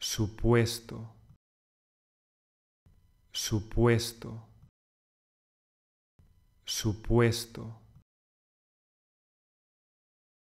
supuesto, supuesto, supuesto.